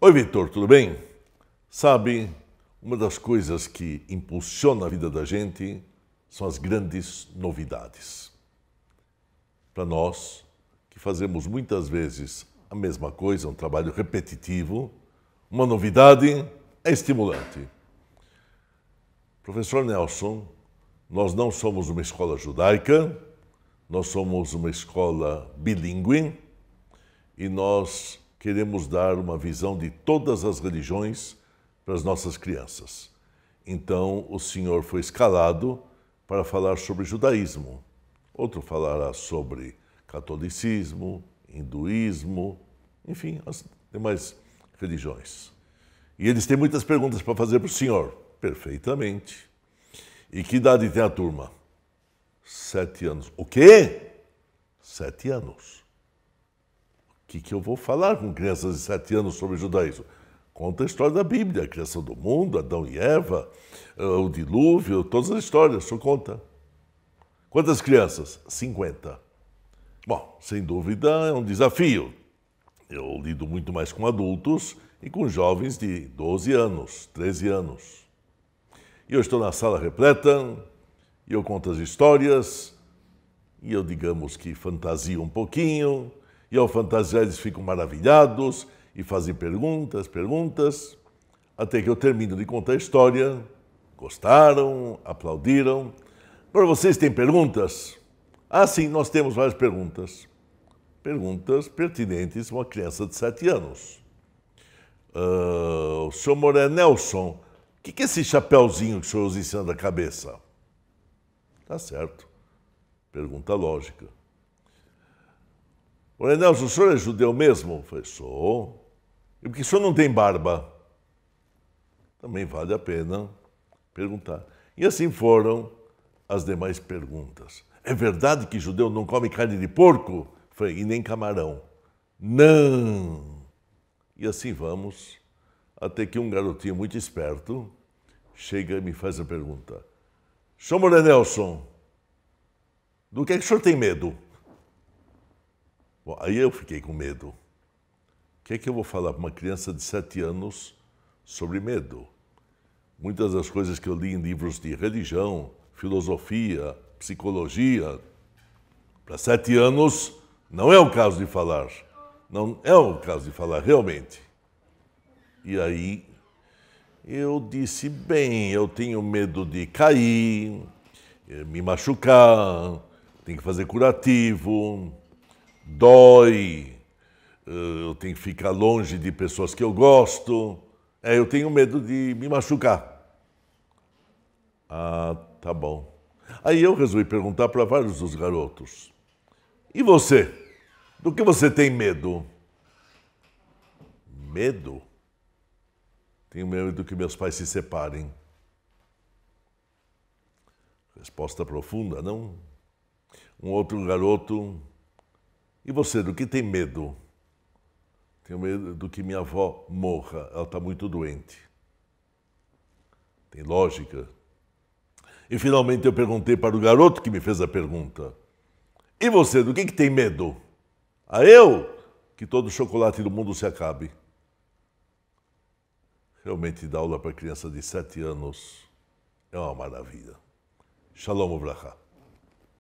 Oi, Vitor, tudo bem? Sabe, uma das coisas que impulsiona a vida da gente são as grandes novidades. Para nós, que fazemos muitas vezes a mesma coisa, um trabalho repetitivo, uma novidade é estimulante. Professor Nelson, nós não somos uma escola judaica, nós somos uma escola bilíngue e nós queremos dar uma visão de todas as religiões para as nossas crianças. Então, o senhor foi escalado para falar sobre judaísmo. Outro falará sobre catolicismo, hinduísmo, enfim, as demais religiões. E eles têm muitas perguntas para fazer para o senhor. Perfeitamente. E que idade tem a turma? Sete anos. O quê? Sete anos que, que eu vou falar com crianças de sete anos sobre judaísmo? Conta a história da Bíblia, a criação do mundo, Adão e Eva, eh, o dilúvio, todas as histórias, só conta. Quantas crianças? 50. Bom, sem dúvida é um desafio. Eu lido muito mais com adultos e com jovens de 12 anos, 13 anos. E eu estou na sala repleta, e eu conto as histórias, e eu, digamos que, fantasio um pouquinho, e ao fantasiar, eles ficam maravilhados e fazem perguntas, perguntas, até que eu termino de contar a história. Gostaram, aplaudiram. Para vocês, tem perguntas? Ah, sim, nós temos várias perguntas. Perguntas pertinentes a uma criança de 7 anos. Uh, o senhor Moré Nelson, o que, que é esse chapéuzinho que o senhor usa em cima da cabeça? Tá certo. Pergunta lógica. O Nelson, o senhor é judeu mesmo? Eu falei, sou. E por que o senhor não tem barba? Também vale a pena perguntar. E assim foram as demais perguntas. É verdade que judeu não come carne de porco? Eu falei, e nem camarão. Não! E assim vamos, até que um garotinho muito esperto chega e me faz a pergunta. Senhor Nelson, do que, é que o senhor tem medo? Bom, aí eu fiquei com medo. O que é que eu vou falar para uma criança de sete anos sobre medo? Muitas das coisas que eu li em livros de religião, filosofia, psicologia, para sete anos, não é o caso de falar. Não é o caso de falar, realmente. E aí eu disse: bem, eu tenho medo de cair, eh, me machucar, tenho que fazer curativo dói, eh, eu tenho que ficar longe de pessoas que eu gosto, é, eu tenho medo de me machucar. Ah, tá bom. Aí eu resolvi perguntar para vários dos garotos: E você? Do que você tem medo? Medo? Tenho medo que meus pais se separem. Resposta profunda, não? Um outro garoto e você, do que tem medo? Tenho medo do que minha avó morra, ela está muito doente. Tem lógica. E finalmente eu perguntei para o garoto que me fez a pergunta: E você, do que, que tem medo? A eu? Que todo chocolate do mundo se acabe. Realmente dar aula para criança de sete anos é uma maravilha. Shalom Obrachá.